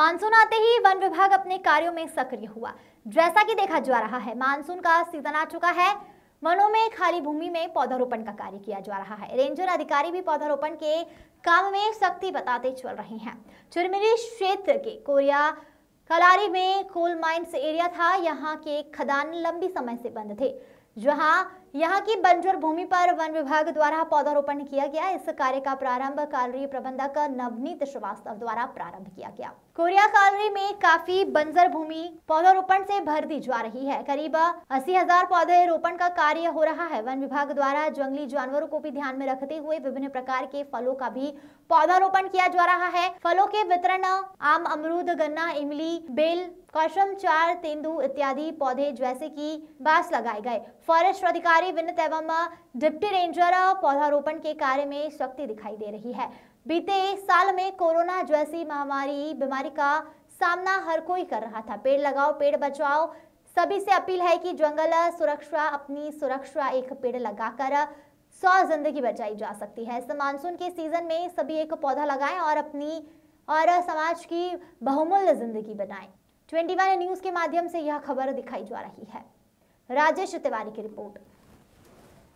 monsoon आते ही one विभाग अपने कार्यों में सक्रिय हुआ जैसा कि देखा जा रहा है मानसून का सीजन आ चुका है वनों में खाली भूमि में पौधारोपण का कार्य किया जा रहा है रेंजर अधिकारी भी पौधारोपण के काम में शक्ति बताते चल रहे हैं चुरमिरी क्षेत्र के कोरिया कलारी में कोल माइंस एरिया था यहाँ के खदान लंबी समय से बंद थे जहाँ यहाँ की बंजर भूमि पर वन विभाग द्वारा पौधारोपण किया गया इस कार्य का प्रारंभ कालरी प्रबंधक का नवनीत श्रीवास्तव द्वारा प्रारंभ किया गया कोरिया कालरी में काफी बंजर भूमि पौधारोपण से भर दी जा रही है करीब अस्सी हजार पौधे रोपण का कार्य हो रहा है वन विभाग द्वारा जंगली जानवरों को भी ध्यान में रखते हुए विभिन्न प्रकार के फलों का भी पौधारोपण किया जा रहा है फलों के वितरण आम अमरूद गन्ना इमली बेल कौशम चार तेंदु इत्यादि पौधे जैसे की बांस लगाए गए फॉरेस्ट अधिकारी अधिकारी विनत एवं डिप्टी रेंजर पौधारोपण के कार्य में शक्ति दिखाई दे रही है बीते साल में कोरोना जैसी महामारी बीमारी का सामना हर कोई कर रहा था पेड़ लगाओ पेड़ बचाओ सभी से अपील है कि जंगल सुरक्षा अपनी सुरक्षा एक पेड़ लगाकर सौ जिंदगी बचाई जा सकती है इस मानसून के सीजन में सभी एक पौधा लगाएं और अपनी और समाज की बहुमूल्य जिंदगी बनाएं 21 न्यूज के माध्यम से यह खबर दिखाई जा रही है राजेश तिवारी की रिपोर्ट